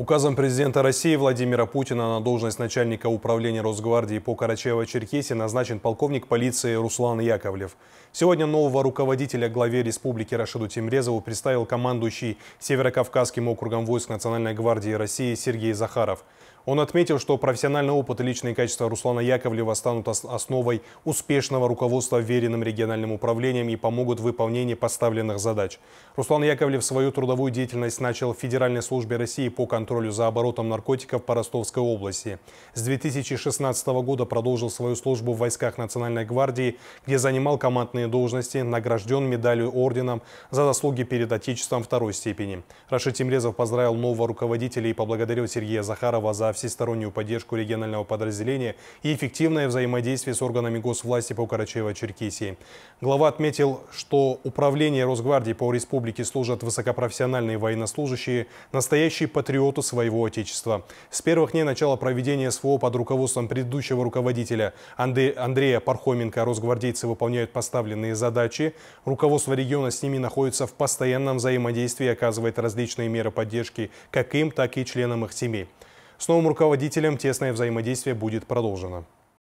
Указом президента России Владимира Путина на должность начальника управления Росгвардии по Карачаево-Черкесии назначен полковник полиции Руслан Яковлев. Сегодня нового руководителя главе республики Рашиду Тимрезову представил командующий Северокавказским округом войск Национальной гвардии России Сергей Захаров. Он отметил, что профессиональный опыт и личные качества Руслана Яковлева станут основой успешного руководства веренным региональным управлением и помогут в выполнении поставленных задач. Руслан Яковлев свою трудовую деятельность начал в Федеральной службе России по контролю за оборотом наркотиков по Ростовской области. С 2016 года продолжил свою службу в войсках Национальной гвардии, где занимал командные должности, награжден медалью орденом за заслуги перед Отечеством второй степени. Рашид Тимрезов поздравил нового руководителя и поблагодарил Сергея Захарова за всестороннюю поддержку регионального подразделения и эффективное взаимодействие с органами госвласти по Карачаево-Черкесии. Глава отметил, что управление Росгвардии по республике служат высокопрофессиональные военнослужащие, настоящие патриоты своего отечества. С первых дней начала проведения СВО под руководством предыдущего руководителя Андрея Пархоменко росгвардейцы выполняют поставленные задачи. Руководство региона с ними находится в постоянном взаимодействии и оказывает различные меры поддержки как им, так и членам их семей. С новым руководителем тесное взаимодействие будет продолжено.